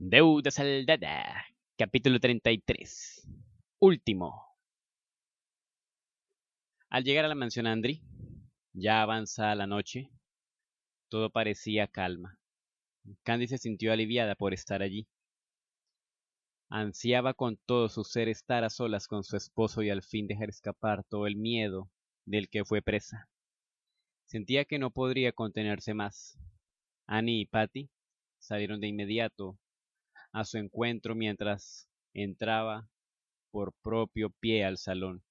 Deuda saldada. Capítulo 33. Último. Al llegar a la mansión Andri, ya avanzada la noche, todo parecía calma. Candy se sintió aliviada por estar allí. Ansiaba con todo su ser estar a solas con su esposo y al fin dejar escapar todo el miedo del que fue presa. Sentía que no podría contenerse más. Annie y Patty salieron de inmediato su encuentro mientras entraba por propio pie al salón.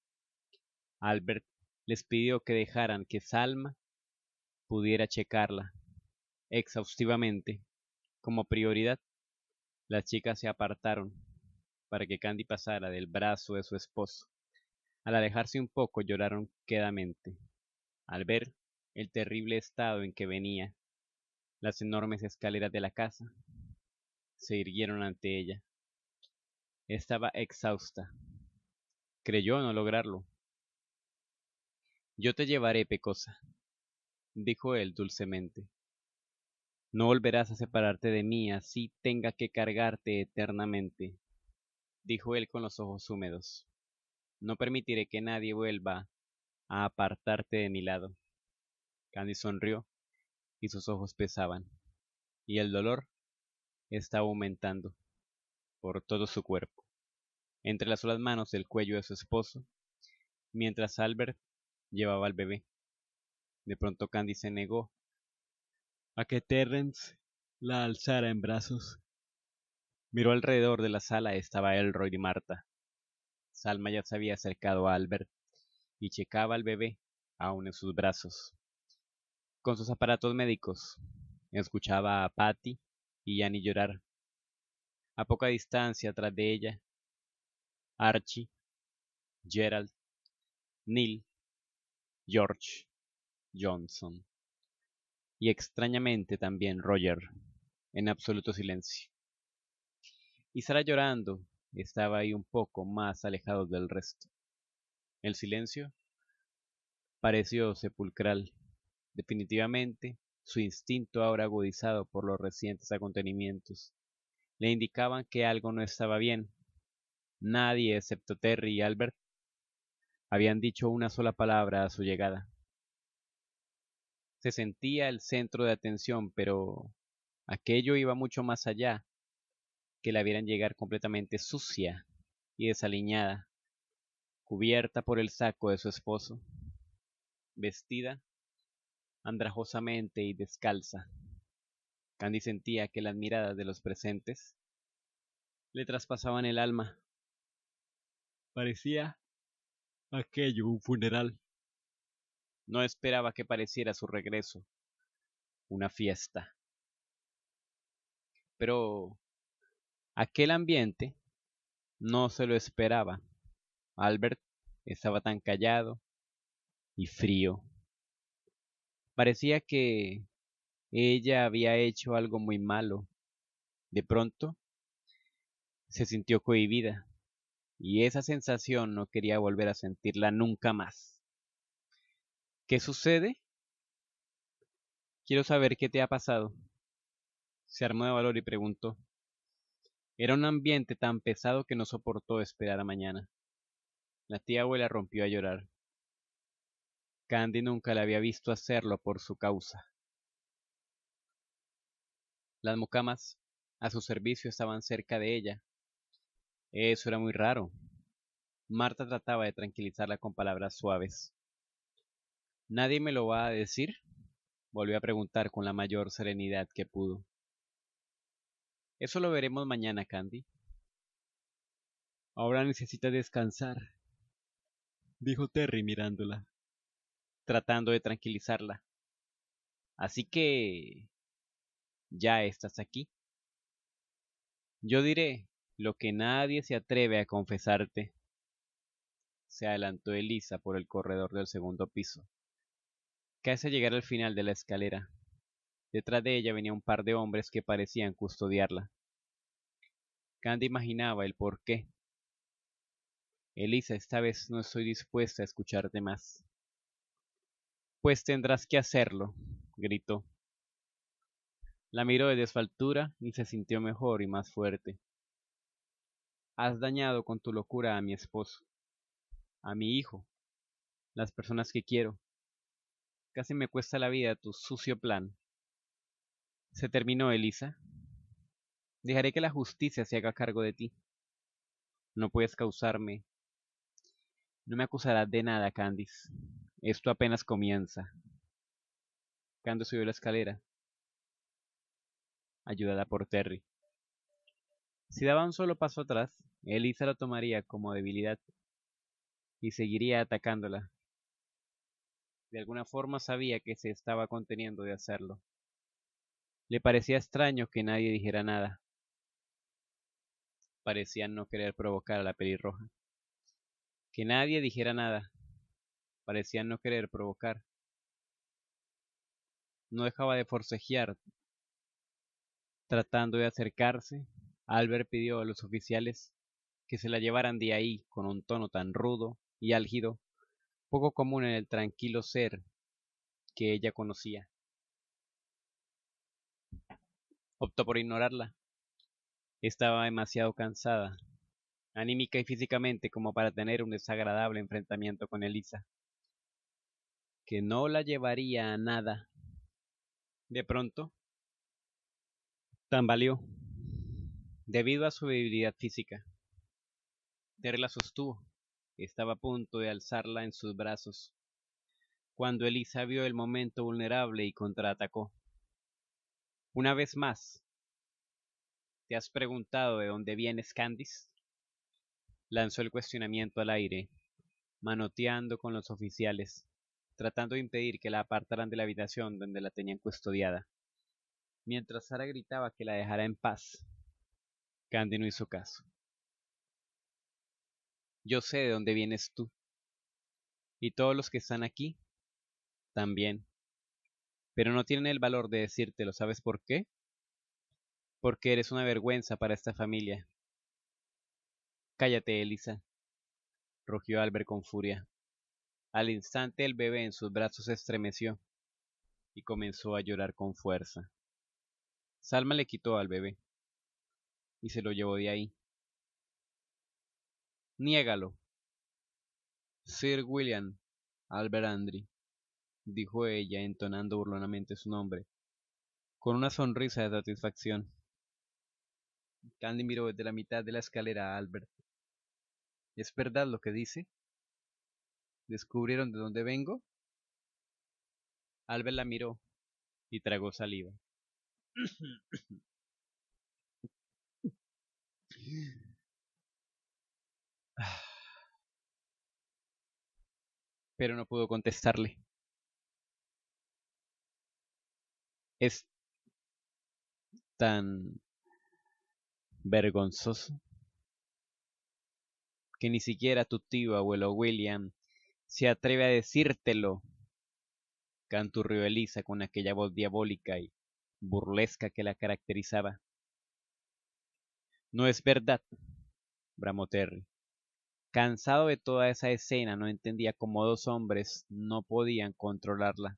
Albert les pidió que dejaran que Salma pudiera checarla exhaustivamente. Como prioridad, las chicas se apartaron para que Candy pasara del brazo de su esposo. Al alejarse un poco lloraron quedamente, al ver el terrible estado en que venía, las enormes escaleras de la casa, se irguieron ante ella. Estaba exhausta. Creyó no lograrlo. Yo te llevaré, Pecosa, dijo él dulcemente. No volverás a separarte de mí, así tenga que cargarte eternamente, dijo él con los ojos húmedos. No permitiré que nadie vuelva a apartarte de mi lado. Candy sonrió y sus ojos pesaban, y el dolor estaba aumentando por todo su cuerpo, entre las manos del cuello de su esposo, mientras Albert llevaba al bebé. De pronto Candy se negó a que Terrence la alzara en brazos. Miró alrededor de la sala, estaba Elroy y Marta. Salma ya se había acercado a Albert y checaba al bebé aún en sus brazos. Con sus aparatos médicos, escuchaba a Patty y ya ni llorar. A poca distancia atrás de ella, Archie, Gerald, Neil, George, Johnson y extrañamente también Roger, en absoluto silencio. Y Sara llorando estaba ahí un poco más alejado del resto. El silencio pareció sepulcral. Definitivamente su instinto ahora agudizado por los recientes acontecimientos, le indicaban que algo no estaba bien. Nadie, excepto Terry y Albert, habían dicho una sola palabra a su llegada. Se sentía el centro de atención, pero aquello iba mucho más allá, que la vieran llegar completamente sucia y desaliñada, cubierta por el saco de su esposo, vestida andrajosamente y descalza. Candy sentía que las miradas de los presentes le traspasaban el alma. Parecía aquello un funeral. No esperaba que pareciera su regreso, una fiesta. Pero aquel ambiente no se lo esperaba. Albert estaba tan callado y frío Parecía que ella había hecho algo muy malo. De pronto, se sintió cohibida, y esa sensación no quería volver a sentirla nunca más. ¿Qué sucede? Quiero saber qué te ha pasado. Se armó de valor y preguntó. Era un ambiente tan pesado que no soportó esperar a mañana. La tía abuela rompió a llorar. Candy nunca la había visto hacerlo por su causa. Las mucamas a su servicio estaban cerca de ella. Eso era muy raro. Marta trataba de tranquilizarla con palabras suaves. ¿Nadie me lo va a decir? volvió a preguntar con la mayor serenidad que pudo. Eso lo veremos mañana, Candy. Ahora necesita descansar, dijo Terry mirándola tratando de tranquilizarla. Así que... ya estás aquí. Yo diré lo que nadie se atreve a confesarte. Se adelantó Elisa por el corredor del segundo piso. Casi a llegar al final de la escalera. Detrás de ella venía un par de hombres que parecían custodiarla. Candy imaginaba el porqué. Elisa, esta vez no estoy dispuesta a escucharte más pues tendrás que hacerlo, gritó. La miró de desfaltura y se sintió mejor y más fuerte. Has dañado con tu locura a mi esposo, a mi hijo, las personas que quiero. Casi me cuesta la vida tu sucio plan. Se terminó, Elisa. Dejaré que la justicia se haga cargo de ti. No puedes causarme. No me acusarás de nada, Candice. Esto apenas comienza. Cando subió la escalera, ayudada por Terry. Si daba un solo paso atrás, Elisa lo tomaría como debilidad y seguiría atacándola. De alguna forma sabía que se estaba conteniendo de hacerlo. Le parecía extraño que nadie dijera nada. Parecía no querer provocar a la pelirroja. Que nadie dijera nada parecía no querer provocar. No dejaba de forcejear. Tratando de acercarse, Albert pidió a los oficiales que se la llevaran de ahí con un tono tan rudo y álgido, poco común en el tranquilo ser que ella conocía. Optó por ignorarla. Estaba demasiado cansada, anímica y físicamente como para tener un desagradable enfrentamiento con Elisa que no la llevaría a nada. De pronto, tambaleó debido a su debilidad física. Terla sostuvo estaba a punto de alzarla en sus brazos cuando Elisa vio el momento vulnerable y contraatacó. Una vez más, ¿te has preguntado de dónde vienes, Candice? Lanzó el cuestionamiento al aire, manoteando con los oficiales tratando de impedir que la apartaran de la habitación donde la tenían custodiada, mientras Sara gritaba que la dejara en paz. Candy no hizo caso. Yo sé de dónde vienes tú. Y todos los que están aquí, también. Pero no tienen el valor de decírtelo, ¿sabes por qué? Porque eres una vergüenza para esta familia. Cállate, Elisa, rugió Albert con furia. Al instante el bebé en sus brazos se estremeció y comenzó a llorar con fuerza. Salma le quitó al bebé y se lo llevó de ahí. Niégalo. Sir William Albert Andry, dijo ella entonando burlonamente su nombre, con una sonrisa de satisfacción. Candy miró desde la mitad de la escalera a Albert. ¿Es verdad lo que dice? descubrieron de dónde vengo? Albert la miró y tragó saliva. Pero no pudo contestarle. Es tan vergonzoso que ni siquiera tu tío abuelo William se atreve a decírtelo. Canturrió Elisa con aquella voz diabólica y burlesca que la caracterizaba. No es verdad, bramó Terry. Cansado de toda esa escena, no entendía cómo dos hombres no podían controlarla.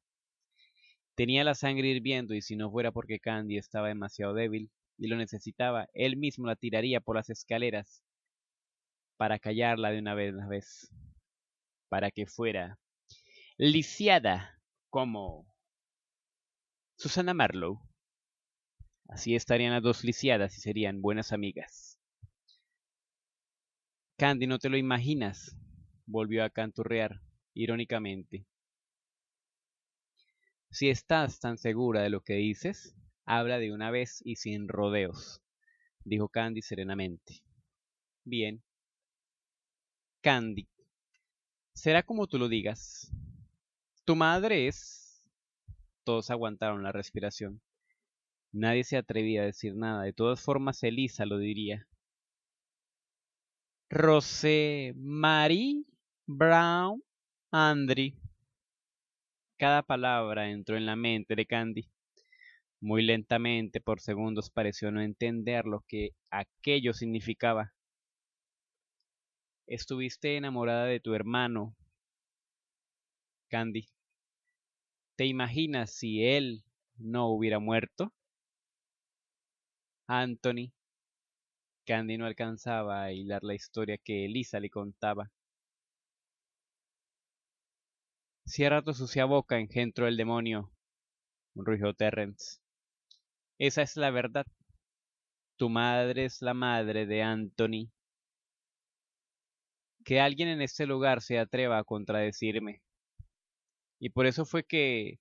Tenía la sangre hirviendo y si no fuera porque Candy estaba demasiado débil y lo necesitaba, él mismo la tiraría por las escaleras para callarla de una vez a vez para que fuera lisiada como Susana Marlowe. Así estarían las dos lisiadas y serían buenas amigas. Candy, no te lo imaginas, volvió a canturrear irónicamente. Si estás tan segura de lo que dices, habla de una vez y sin rodeos, dijo Candy serenamente. Bien. Candy, Será como tú lo digas. Tu madre es... Todos aguantaron la respiración. Nadie se atrevía a decir nada. De todas formas, Elisa lo diría. Rosé Marie Brown Andri. Cada palabra entró en la mente de Candy. Muy lentamente, por segundos, pareció no entender lo que aquello significaba. Estuviste enamorada de tu hermano, Candy. ¿Te imaginas si él no hubiera muerto? Anthony. Candy no alcanzaba a hilar la historia que Elisa le contaba. Cierra tu sucia boca, engendro del demonio, rugió Terrence. Esa es la verdad. Tu madre es la madre de Anthony que alguien en este lugar se atreva a contradecirme. Y por eso fue que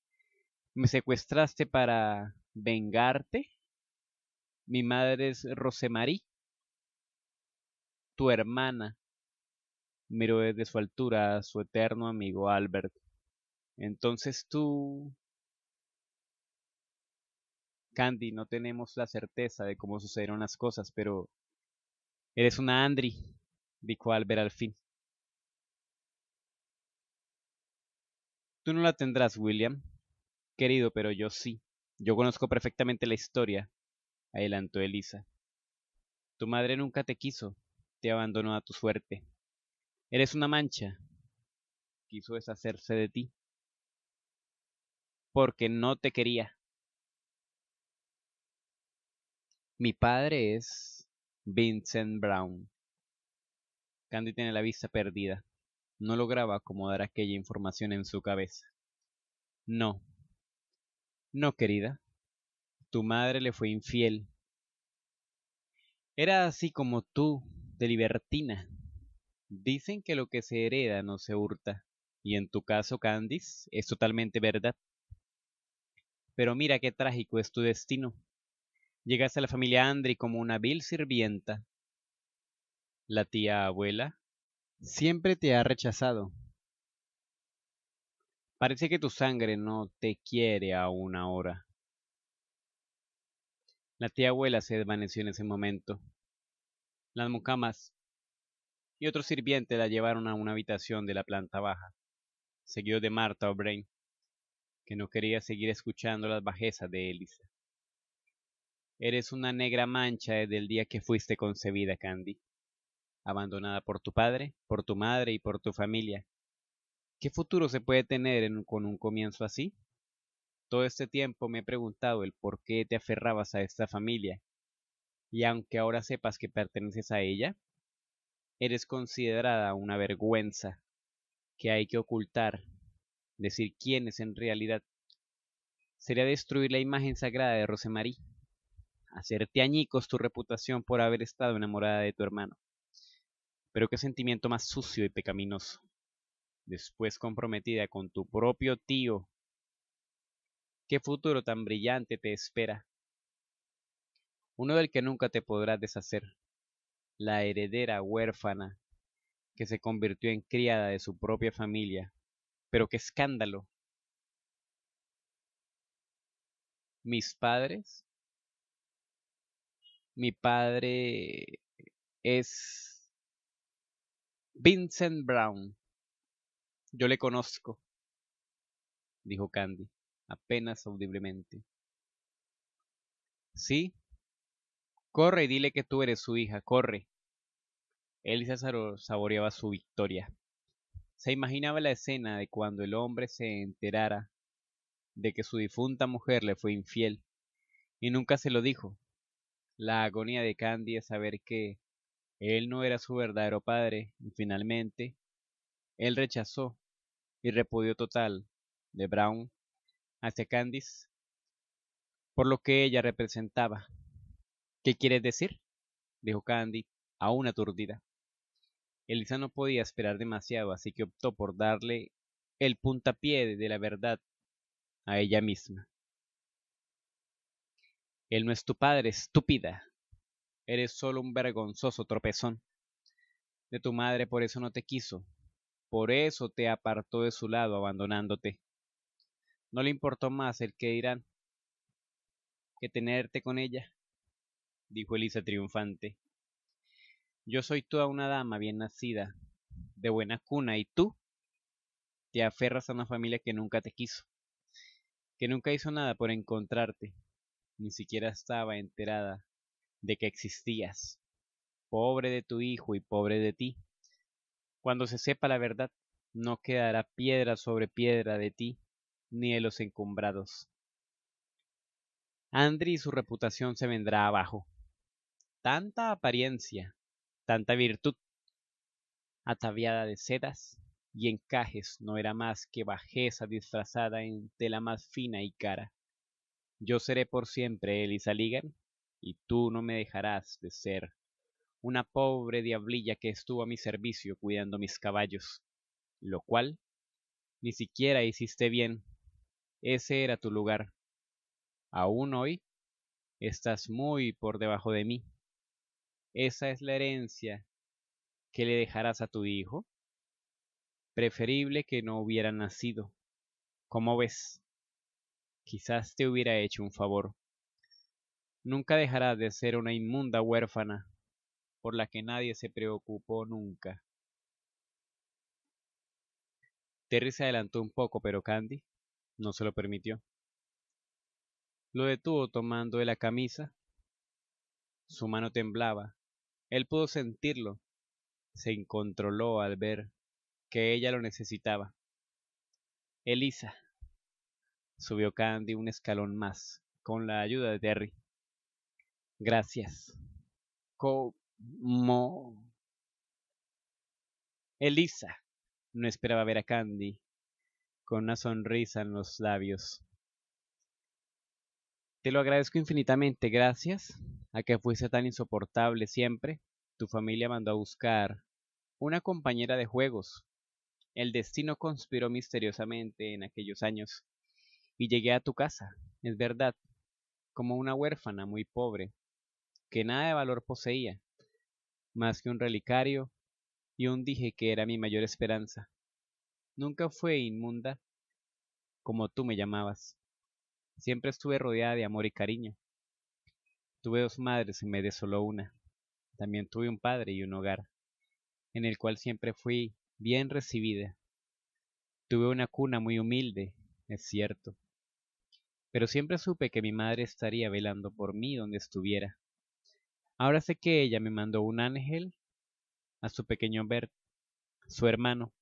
me secuestraste para vengarte. Mi madre es Rosemarie, tu hermana, Miro desde su altura a su eterno amigo Albert. Entonces tú... Candy, no tenemos la certeza de cómo sucedieron las cosas, pero eres una Andri Dijo Albert al fin. Tú no la tendrás, William. Querido, pero yo sí. Yo conozco perfectamente la historia, adelantó Elisa. Tu madre nunca te quiso, te abandonó a tu suerte. Eres una mancha. Quiso deshacerse de ti. Porque no te quería. Mi padre es Vincent Brown. Candy tiene la vista perdida. No lograba acomodar aquella información en su cabeza. No. No, querida. Tu madre le fue infiel. Era así como tú, de libertina. Dicen que lo que se hereda no se hurta. Y en tu caso, Candice, es totalmente verdad. Pero mira qué trágico es tu destino. Llegaste a la familia Andri como una vil sirvienta, la tía abuela, siempre te ha rechazado. Parece que tu sangre no te quiere aún ahora. La tía abuela se desvaneció en ese momento. Las mucamas y otro sirviente la llevaron a una habitación de la planta baja, seguido de Marta O'Brien, que no quería seguir escuchando las bajezas de Elisa. Eres una negra mancha desde el día que fuiste concebida, Candy abandonada por tu padre, por tu madre y por tu familia. ¿Qué futuro se puede tener con un comienzo así? Todo este tiempo me he preguntado el por qué te aferrabas a esta familia, y aunque ahora sepas que perteneces a ella, eres considerada una vergüenza que hay que ocultar, decir quién es en realidad. Sería destruir la imagen sagrada de Rosemarie, hacerte añicos tu reputación por haber estado enamorada de tu hermano. Pero qué sentimiento más sucio y pecaminoso. Después comprometida con tu propio tío. Qué futuro tan brillante te espera. Uno del que nunca te podrás deshacer. La heredera huérfana que se convirtió en criada de su propia familia. Pero qué escándalo. Mis padres. Mi padre es Vincent Brown. Yo le conozco, dijo Candy, apenas audiblemente. Sí. Corre y dile que tú eres su hija, corre. Elisa saboreaba su victoria. Se imaginaba la escena de cuando el hombre se enterara de que su difunta mujer le fue infiel, y nunca se lo dijo. La agonía de Candy es saber que él no era su verdadero padre y finalmente él rechazó y repudió total de Brown hacia Candice por lo que ella representaba. ¿Qué quieres decir? dijo Candy, aún aturdida. Elisa no podía esperar demasiado, así que optó por darle el puntapié de la verdad a ella misma. Él no es tu padre, estúpida, Eres solo un vergonzoso tropezón. De tu madre por eso no te quiso. Por eso te apartó de su lado abandonándote. No le importó más el que dirán que tenerte con ella, dijo Elisa triunfante. Yo soy toda una dama bien nacida, de buena cuna, y tú te aferras a una familia que nunca te quiso, que nunca hizo nada por encontrarte, ni siquiera estaba enterada de que existías. Pobre de tu hijo y pobre de ti. Cuando se sepa la verdad, no quedará piedra sobre piedra de ti, ni de los encumbrados. Andri y su reputación se vendrá abajo. Tanta apariencia, tanta virtud, ataviada de sedas y encajes, no era más que bajeza disfrazada en tela más fina y cara. Yo seré por siempre Elisa Ligan, y tú no me dejarás de ser una pobre diablilla que estuvo a mi servicio cuidando mis caballos, lo cual ni siquiera hiciste bien. Ese era tu lugar. Aún hoy estás muy por debajo de mí. Esa es la herencia que le dejarás a tu hijo. Preferible que no hubiera nacido. Como ves, quizás te hubiera hecho un favor nunca dejará de ser una inmunda huérfana, por la que nadie se preocupó nunca. Terry se adelantó un poco, pero Candy no se lo permitió. Lo detuvo tomando de la camisa. Su mano temblaba. Él pudo sentirlo. Se incontroló al ver que ella lo necesitaba. Elisa. Subió Candy un escalón más, con la ayuda de Terry. Gracias. Como... Elisa no esperaba ver a Candy con una sonrisa en los labios. Te lo agradezco infinitamente, gracias a que fuese tan insoportable siempre. Tu familia mandó a buscar una compañera de juegos. El destino conspiró misteriosamente en aquellos años y llegué a tu casa, es verdad, como una huérfana muy pobre, que nada de valor poseía, más que un relicario y un dije que era mi mayor esperanza. Nunca fue inmunda, como tú me llamabas. Siempre estuve rodeada de amor y cariño. Tuve dos madres en me de solo una. También tuve un padre y un hogar, en el cual siempre fui bien recibida. Tuve una cuna muy humilde, es cierto, pero siempre supe que mi madre estaría velando por mí donde estuviera. Ahora sé que ella me mandó un ángel a su pequeño Bert, su hermano.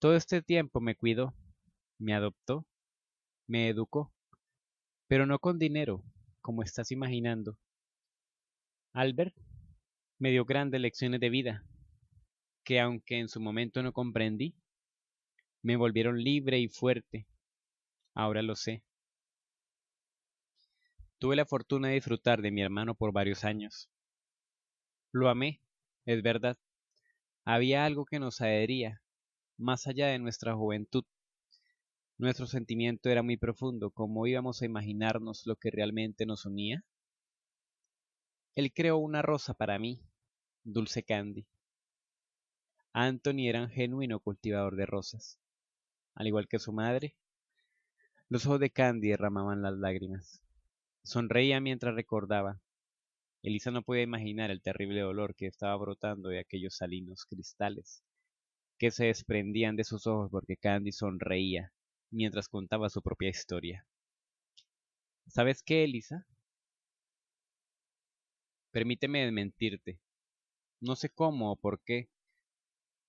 Todo este tiempo me cuidó, me adoptó, me educó, pero no con dinero, como estás imaginando. Albert me dio grandes lecciones de vida, que aunque en su momento no comprendí, me volvieron libre y fuerte. Ahora lo sé. Tuve la fortuna de disfrutar de mi hermano por varios años. Lo amé, es verdad. Había algo que nos adhería, más allá de nuestra juventud. Nuestro sentimiento era muy profundo, ¿cómo íbamos a imaginarnos lo que realmente nos unía? Él creó una rosa para mí, Dulce Candy. Anthony era un genuino cultivador de rosas, al igual que su madre. Los ojos de Candy derramaban las lágrimas. Sonreía mientras recordaba. Elisa no podía imaginar el terrible dolor que estaba brotando de aquellos salinos cristales que se desprendían de sus ojos porque Candy sonreía mientras contaba su propia historia. ¿Sabes qué, Elisa? Permíteme mentirte. No sé cómo o por qué.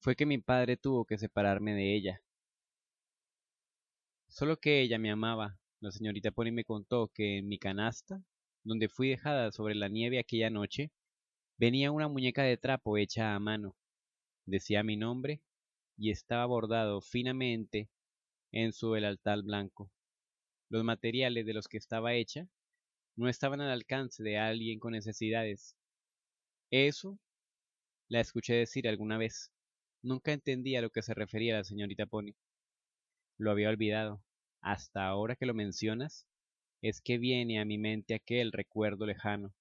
Fue que mi padre tuvo que separarme de ella. Solo que ella me amaba la señorita Pony me contó que en mi canasta, donde fui dejada sobre la nieve aquella noche, venía una muñeca de trapo hecha a mano. Decía mi nombre y estaba bordado finamente en su velaltal blanco. Los materiales de los que estaba hecha no estaban al alcance de alguien con necesidades. Eso la escuché decir alguna vez. Nunca entendí a lo que se refería la señorita Pony. Lo había olvidado hasta ahora que lo mencionas, es que viene a mi mente aquel recuerdo lejano.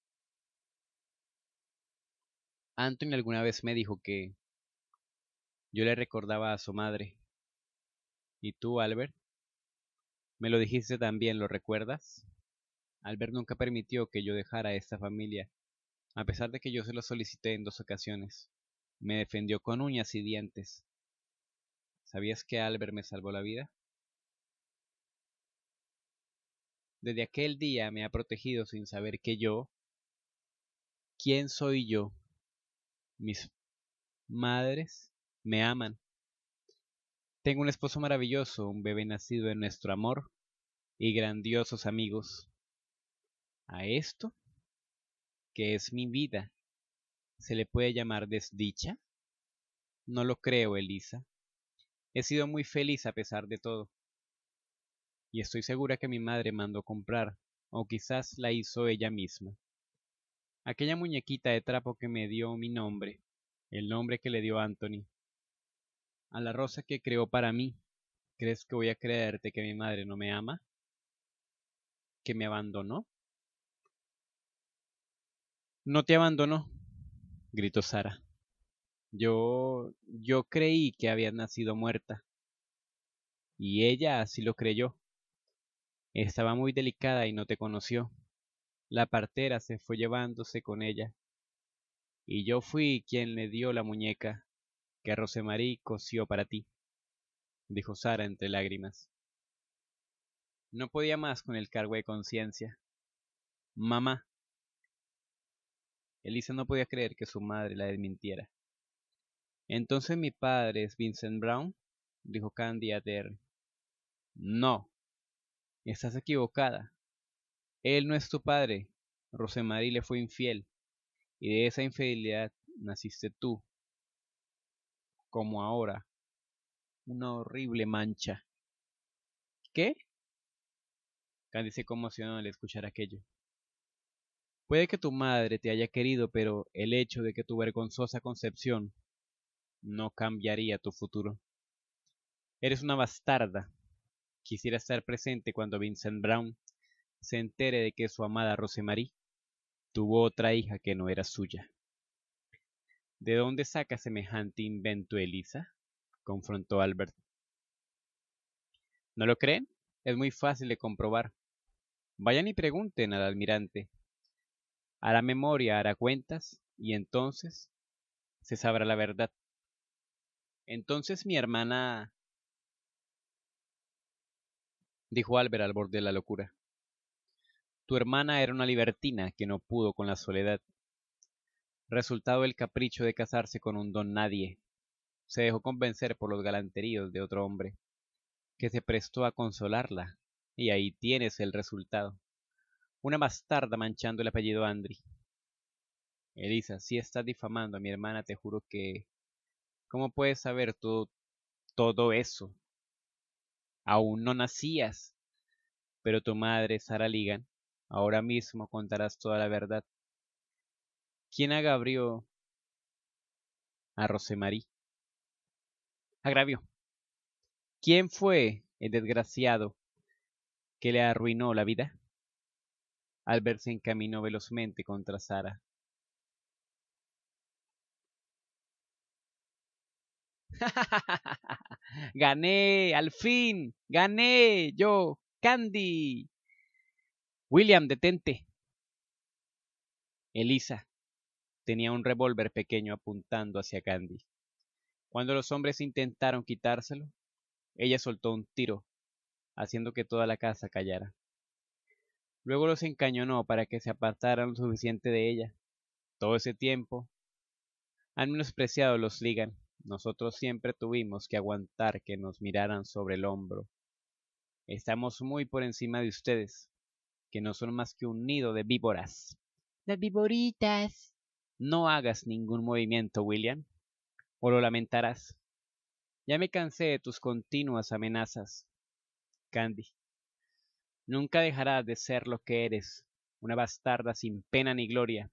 Anthony alguna vez me dijo que yo le recordaba a su madre. ¿Y tú, Albert? Me lo dijiste también, ¿lo recuerdas? Albert nunca permitió que yo dejara esta familia, a pesar de que yo se lo solicité en dos ocasiones. Me defendió con uñas y dientes. ¿Sabías que Albert me salvó la vida? Desde aquel día me ha protegido sin saber que yo, ¿quién soy yo? Mis madres me aman. Tengo un esposo maravilloso, un bebé nacido en nuestro amor y grandiosos amigos. A esto, que es mi vida, ¿se le puede llamar desdicha? No lo creo, Elisa. He sido muy feliz a pesar de todo y estoy segura que mi madre mandó comprar, o quizás la hizo ella misma. Aquella muñequita de trapo que me dio mi nombre, el nombre que le dio Anthony. A la rosa que creó para mí, ¿crees que voy a creerte que mi madre no me ama? ¿Que me abandonó? No te abandonó, gritó Sara. Yo. yo creí que había nacido muerta. Y ella así lo creyó. Estaba muy delicada y no te conoció. La partera se fue llevándose con ella. Y yo fui quien le dio la muñeca que Rosemarie cosió para ti, dijo Sara entre lágrimas. No podía más con el cargo de conciencia. Mamá. Elisa no podía creer que su madre la desmintiera. Entonces mi padre es Vincent Brown, dijo Candy a Terry. No, Estás equivocada. Él no es tu padre. Rosemary le fue infiel. Y de esa infidelidad naciste tú. Como ahora. Una horrible mancha. ¿Qué? Candy se conmocionó al escuchar aquello. Puede que tu madre te haya querido, pero el hecho de que tu vergonzosa concepción no cambiaría tu futuro. Eres una bastarda, Quisiera estar presente cuando Vincent Brown se entere de que su amada Rosemary tuvo otra hija que no era suya. ¿De dónde saca semejante invento Elisa? confrontó Albert. ¿No lo creen? Es muy fácil de comprobar. Vayan y pregunten al almirante. Hará memoria, hará cuentas, y entonces se sabrá la verdad. Entonces mi hermana dijo Albert al borde de la locura. Tu hermana era una libertina que no pudo con la soledad. Resultado el capricho de casarse con un don nadie. Se dejó convencer por los galanteríos de otro hombre, que se prestó a consolarla, y ahí tienes el resultado. Una bastarda manchando el apellido Andri. Elisa, si estás difamando a mi hermana, te juro que... ¿Cómo puedes saber todo, todo eso? aún no nacías, pero tu madre, Sara Ligan, ahora mismo contarás toda la verdad. ¿Quién agabrió a Rosemarie? Agravió. ¿Quién fue el desgraciado que le arruinó la vida? Al verse encaminó velozmente contra Sara. gané, al fin, gané yo, Candy. William, detente. Elisa tenía un revólver pequeño apuntando hacia Candy. Cuando los hombres intentaron quitárselo, ella soltó un tiro, haciendo que toda la casa callara. Luego los encañonó para que se apartaran lo suficiente de ella. Todo ese tiempo han menospreciado los Ligan nosotros siempre tuvimos que aguantar que nos miraran sobre el hombro. Estamos muy por encima de ustedes, que no son más que un nido de víboras. Las víboritas. No hagas ningún movimiento, William, o lo lamentarás. Ya me cansé de tus continuas amenazas. Candy, nunca dejarás de ser lo que eres, una bastarda sin pena ni gloria.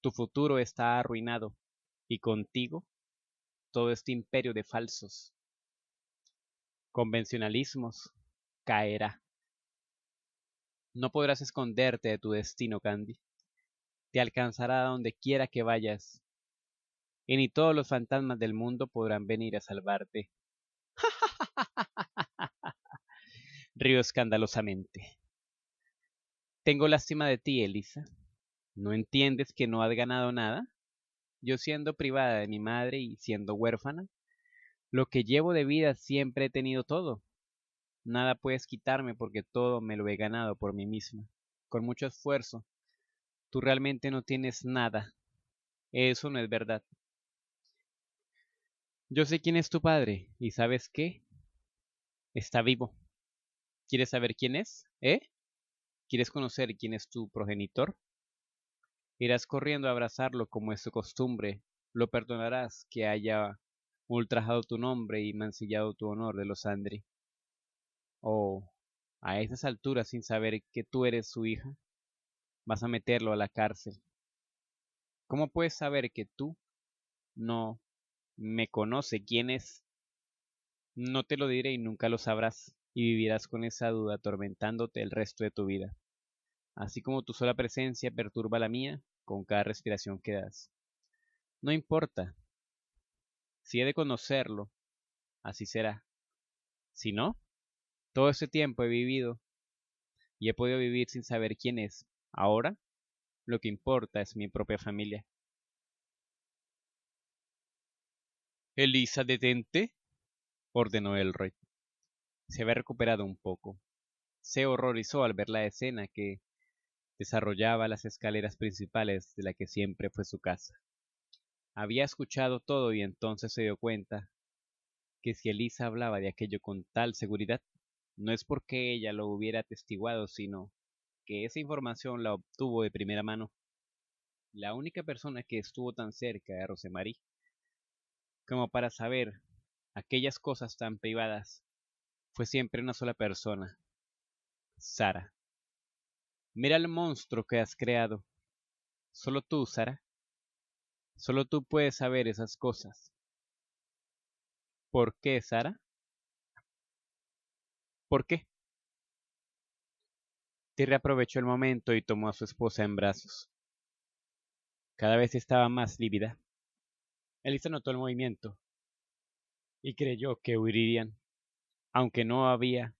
Tu futuro está arruinado, y contigo todo este imperio de falsos convencionalismos caerá. No podrás esconderte de tu destino, Candy. Te alcanzará donde quiera que vayas. Y ni todos los fantasmas del mundo podrán venir a salvarte. Río escandalosamente. Tengo lástima de ti, Elisa. ¿No entiendes que no has ganado nada? yo siendo privada de mi madre y siendo huérfana, lo que llevo de vida siempre he tenido todo. Nada puedes quitarme porque todo me lo he ganado por mí misma, con mucho esfuerzo. Tú realmente no tienes nada. Eso no es verdad. Yo sé quién es tu padre, y sabes qué? Está vivo. ¿Quieres saber quién es? ¿Eh? ¿Quieres conocer quién es tu progenitor? Irás corriendo a abrazarlo como es su costumbre. Lo perdonarás que haya ultrajado tu nombre y mancillado tu honor de los Andri. Oh, a esas alturas sin saber que tú eres su hija, vas a meterlo a la cárcel. ¿Cómo puedes saber que tú no me conoce quién es? No te lo diré y nunca lo sabrás, y vivirás con esa duda atormentándote el resto de tu vida. Así como tu sola presencia perturba la mía, con cada respiración que das. No importa. Si he de conocerlo, así será. Si no, todo ese tiempo he vivido y he podido vivir sin saber quién es. Ahora, lo que importa es mi propia familia. Elisa, detente, ordenó Elroy. Se había recuperado un poco. Se horrorizó al ver la escena que desarrollaba las escaleras principales de la que siempre fue su casa. Había escuchado todo y entonces se dio cuenta que si Elisa hablaba de aquello con tal seguridad, no es porque ella lo hubiera atestiguado, sino que esa información la obtuvo de primera mano. La única persona que estuvo tan cerca de Rosemarie como para saber aquellas cosas tan privadas fue siempre una sola persona, Sara. Mira el monstruo que has creado. Solo tú, Sara. Solo tú puedes saber esas cosas. ¿Por qué, Sara? ¿Por qué? Terry aprovechó el momento y tomó a su esposa en brazos. Cada vez estaba más lívida. Elisa notó el movimiento y creyó que huirían, aunque no había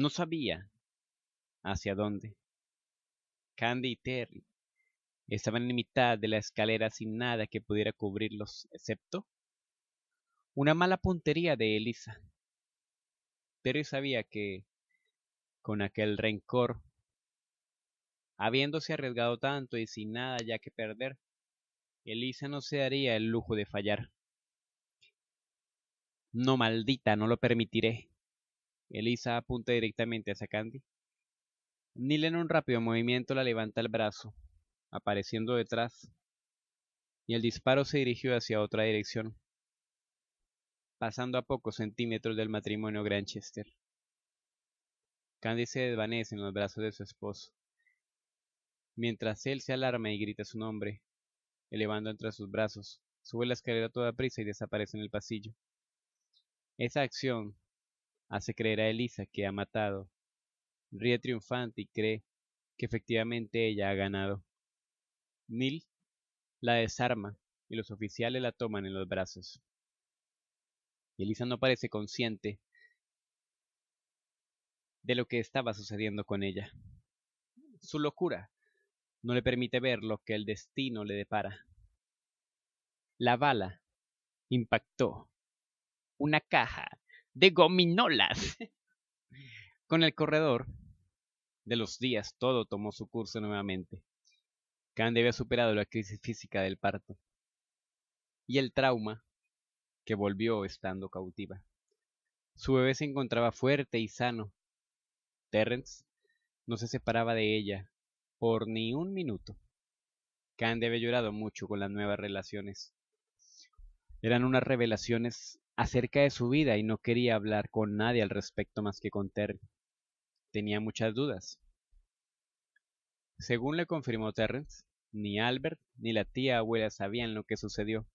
No sabía hacia dónde. Candy y Terry estaban en mitad de la escalera sin nada que pudiera cubrirlos, excepto una mala puntería de Elisa. Terry sabía que, con aquel rencor, habiéndose arriesgado tanto y sin nada ya que perder, Elisa no se daría el lujo de fallar. No, maldita, no lo permitiré. Elisa apunta directamente hacia Candy. Neil en un rápido movimiento la levanta el brazo, apareciendo detrás, y el disparo se dirigió hacia otra dirección, pasando a pocos centímetros del matrimonio Granchester. Candy se desvanece en los brazos de su esposo, mientras él se alarma y grita su nombre, elevando entre sus brazos, sube la escalera toda prisa y desaparece en el pasillo. Esa acción, hace creer a Elisa que ha matado. Ríe triunfante y cree que efectivamente ella ha ganado. Neil la desarma y los oficiales la toman en los brazos. Elisa no parece consciente de lo que estaba sucediendo con ella. Su locura no le permite ver lo que el destino le depara. La bala impactó una caja de gominolas. Con el corredor de los días todo tomó su curso nuevamente. Candy había superado la crisis física del parto y el trauma que volvió estando cautiva. Su bebé se encontraba fuerte y sano. Terrence no se separaba de ella por ni un minuto. Candy había llorado mucho con las nuevas relaciones. Eran unas revelaciones acerca de su vida y no quería hablar con nadie al respecto más que con Terry. Tenía muchas dudas. Según le confirmó Terrence, ni Albert ni la tía abuela sabían lo que sucedió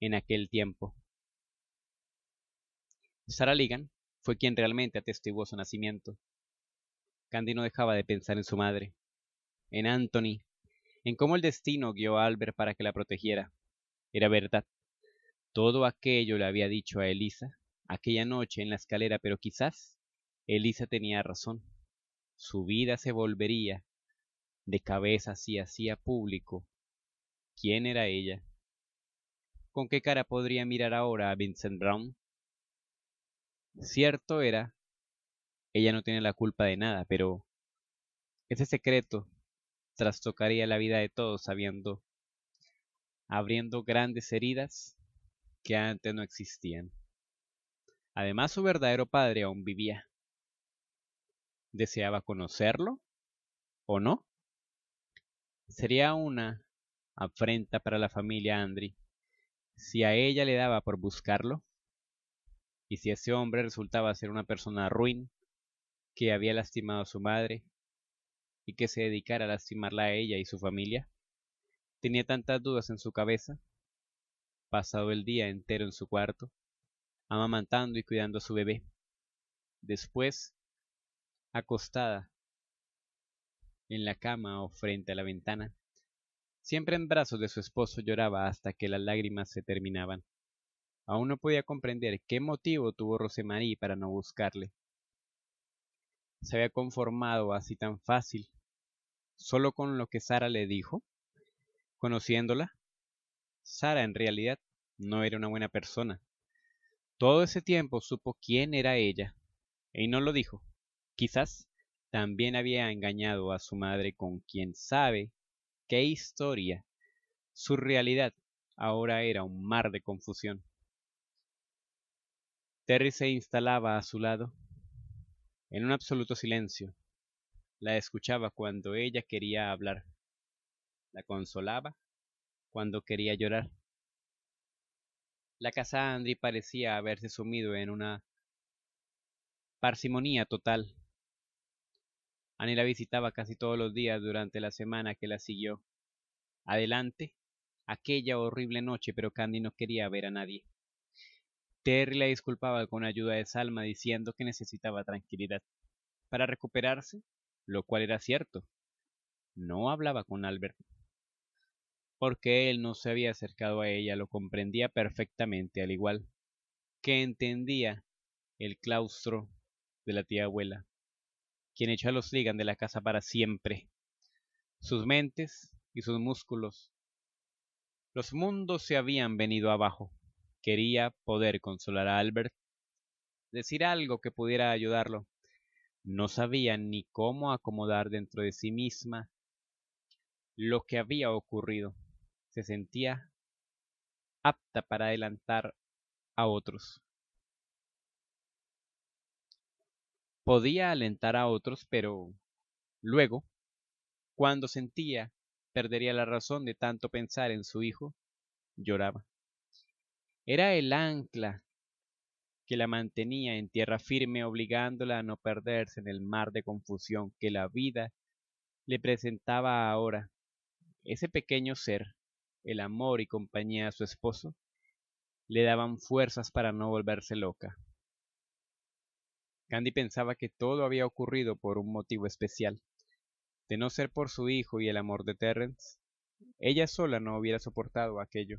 en aquel tiempo. Sarah Ligan fue quien realmente atestiguó su nacimiento. Candy no dejaba de pensar en su madre, en Anthony, en cómo el destino guió a Albert para que la protegiera. Era verdad. Todo aquello le había dicho a Elisa aquella noche en la escalera, pero quizás Elisa tenía razón. Su vida se volvería de cabeza si hacía público quién era ella. ¿Con qué cara podría mirar ahora a Vincent Brown? Cierto era, ella no tiene la culpa de nada, pero ese secreto trastocaría la vida de todos sabiendo, abriendo grandes heridas que antes no existían. Además, su verdadero padre aún vivía. ¿Deseaba conocerlo o no? Sería una afrenta para la familia Andri si a ella le daba por buscarlo y si ese hombre resultaba ser una persona ruin que había lastimado a su madre y que se dedicara a lastimarla a ella y su familia. Tenía tantas dudas en su cabeza pasado el día entero en su cuarto, amamantando y cuidando a su bebé. Después, acostada en la cama o frente a la ventana, siempre en brazos de su esposo lloraba hasta que las lágrimas se terminaban. Aún no podía comprender qué motivo tuvo Rosemarie para no buscarle. Se había conformado así tan fácil, solo con lo que Sara le dijo, conociéndola, Sara en realidad no era una buena persona. Todo ese tiempo supo quién era ella, y no lo dijo. Quizás también había engañado a su madre con quien sabe qué historia. Su realidad ahora era un mar de confusión. Terry se instalaba a su lado, en un absoluto silencio. La escuchaba cuando ella quería hablar. La consolaba cuando quería llorar. La casa Andri parecía haberse sumido en una parsimonía total. Annie la visitaba casi todos los días durante la semana que la siguió. Adelante, aquella horrible noche, pero Candy no quería ver a nadie. Terry la disculpaba con ayuda de Salma diciendo que necesitaba tranquilidad para recuperarse, lo cual era cierto. No hablaba con Albert, porque él no se había acercado a ella, lo comprendía perfectamente, al igual que entendía el claustro de la tía abuela, quien echó a los ligan de la casa para siempre. Sus mentes y sus músculos. Los mundos se habían venido abajo. Quería poder consolar a Albert, decir algo que pudiera ayudarlo. No sabía ni cómo acomodar dentro de sí misma lo que había ocurrido se sentía apta para adelantar a otros. Podía alentar a otros, pero luego, cuando sentía perdería la razón de tanto pensar en su hijo, lloraba. Era el ancla que la mantenía en tierra firme, obligándola a no perderse en el mar de confusión que la vida le presentaba ahora. Ese pequeño ser el amor y compañía a su esposo, le daban fuerzas para no volverse loca. Candy pensaba que todo había ocurrido por un motivo especial. De no ser por su hijo y el amor de Terrence, ella sola no hubiera soportado aquello.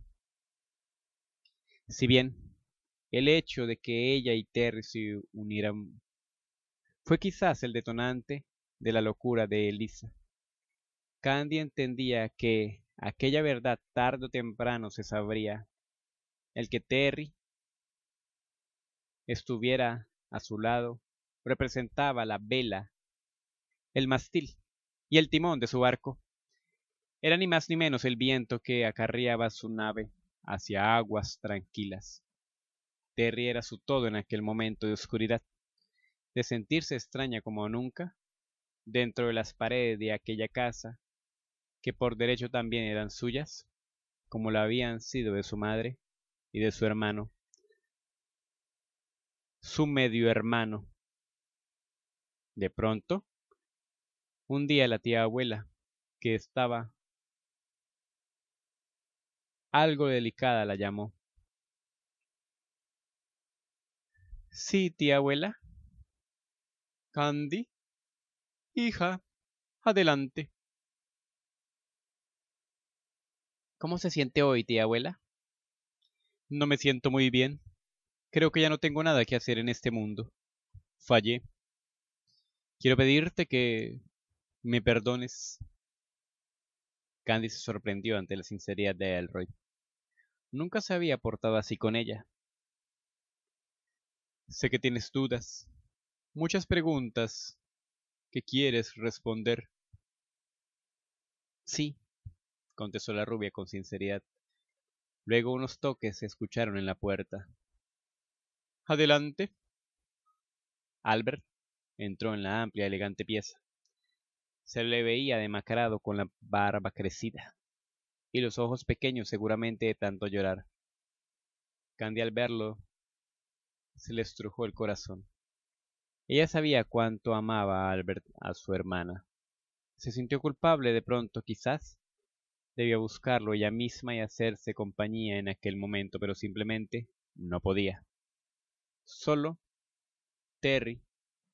Si bien el hecho de que ella y Terry se unieran fue quizás el detonante de la locura de Elisa. Candy entendía que Aquella verdad tarde o temprano se sabría. El que Terry estuviera a su lado representaba la vela, el mastil y el timón de su barco. Era ni más ni menos el viento que acarreaba su nave hacia aguas tranquilas. Terry era su todo en aquel momento de oscuridad, de sentirse extraña como nunca, dentro de las paredes de aquella casa que por derecho también eran suyas, como lo habían sido de su madre y de su hermano, su medio hermano. De pronto, un día la tía abuela, que estaba algo delicada, la llamó. Sí, tía abuela. Candy. Hija, adelante. ¿Cómo se siente hoy, tía abuela? No me siento muy bien. Creo que ya no tengo nada que hacer en este mundo. Fallé. Quiero pedirte que me perdones. Candy se sorprendió ante la sinceridad de Elroy. Nunca se había portado así con ella. Sé que tienes dudas, muchas preguntas que quieres responder. Sí, contestó la rubia con sinceridad. Luego unos toques se escucharon en la puerta. Adelante. Albert entró en la amplia, elegante pieza. Se le veía demacrado con la barba crecida y los ojos pequeños seguramente de tanto llorar. Candy al verlo se le estrujó el corazón. Ella sabía cuánto amaba Albert a su hermana. Se sintió culpable de pronto, quizás, Debía buscarlo ella misma y hacerse compañía en aquel momento, pero simplemente no podía. Solo Terry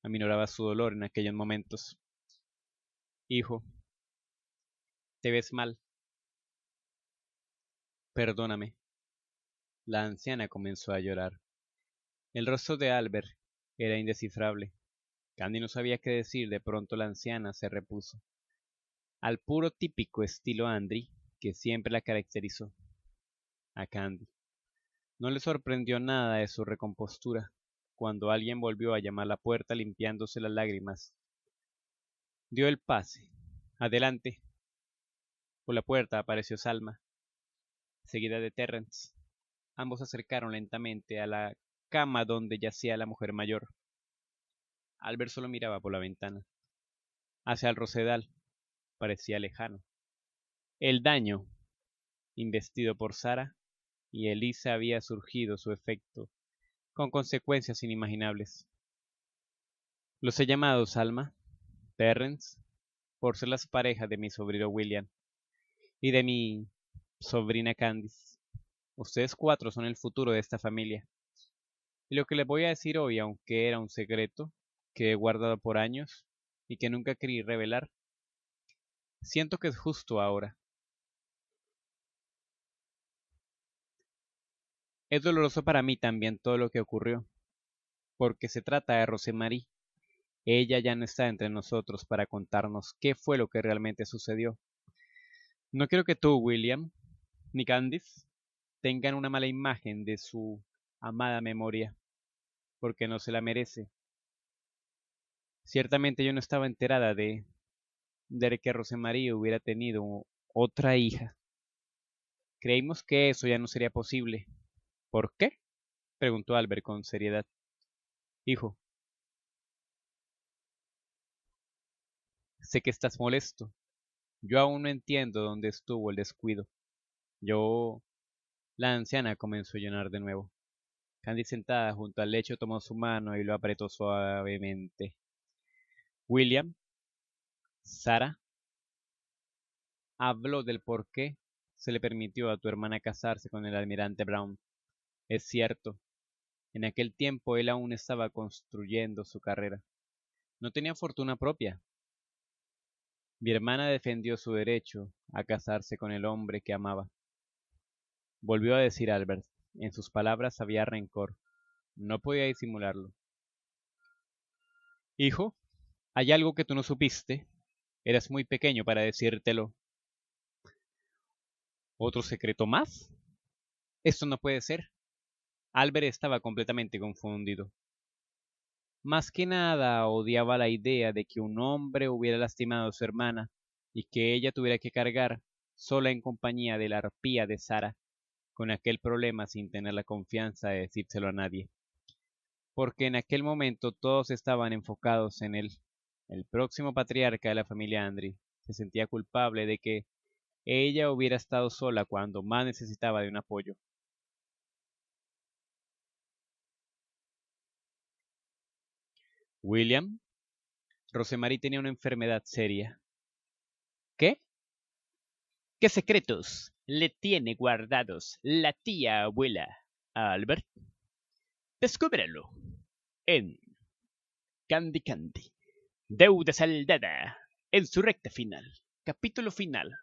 aminoraba su dolor en aquellos momentos. Hijo, te ves mal. Perdóname. La anciana comenzó a llorar. El rostro de Albert era indescifrable. Candy no sabía qué decir. De pronto la anciana se repuso al puro típico estilo Andri que siempre la caracterizó, a Candy. No le sorprendió nada de su recompostura cuando alguien volvió a llamar a la puerta limpiándose las lágrimas. Dio el pase. Adelante. Por la puerta apareció Salma, seguida de Terrence. Ambos se acercaron lentamente a la cama donde yacía la mujer mayor. Albert solo miraba por la ventana, hacia el rosedal, parecía lejano. El daño, investido por Sara, y Elisa había surgido su efecto, con consecuencias inimaginables. Los he llamado Salma, Terrence, por ser las parejas de mi sobrino William y de mi sobrina Candice. Ustedes cuatro son el futuro de esta familia. Y lo que les voy a decir hoy, aunque era un secreto que he guardado por años y que nunca quería revelar, Siento que es justo ahora. Es doloroso para mí también todo lo que ocurrió, porque se trata de Rosemary. Ella ya no está entre nosotros para contarnos qué fue lo que realmente sucedió. No quiero que tú, William, ni Candice, tengan una mala imagen de su amada memoria, porque no se la merece. Ciertamente yo no estaba enterada de de que Rosemaría hubiera tenido otra hija, creímos que eso ya no sería posible. ¿Por qué? preguntó Albert con seriedad. Hijo, sé que estás molesto. Yo aún no entiendo dónde estuvo el descuido. Yo... La anciana comenzó a llorar de nuevo. Candy sentada junto al lecho tomó su mano y lo apretó suavemente. William Sara, habló del por qué se le permitió a tu hermana casarse con el almirante Brown. Es cierto, en aquel tiempo él aún estaba construyendo su carrera. No tenía fortuna propia. Mi hermana defendió su derecho a casarse con el hombre que amaba. Volvió a decir Albert. En sus palabras había rencor. No podía disimularlo. Hijo, hay algo que tú no supiste, Eras muy pequeño para decírtelo. ¿Otro secreto más? Esto no puede ser. Albert estaba completamente confundido. Más que nada odiaba la idea de que un hombre hubiera lastimado a su hermana y que ella tuviera que cargar, sola en compañía de la arpía de Sara, con aquel problema sin tener la confianza de decírselo a nadie. Porque en aquel momento todos estaban enfocados en él el próximo patriarca de la familia Andri, se sentía culpable de que ella hubiera estado sola cuando más necesitaba de un apoyo. William, Rosemary tenía una enfermedad seria. ¿Qué? ¿Qué secretos le tiene guardados la tía abuela a Albert? Descúbrelo en Candy Candy. Deuda saldada en su recta final, capítulo final.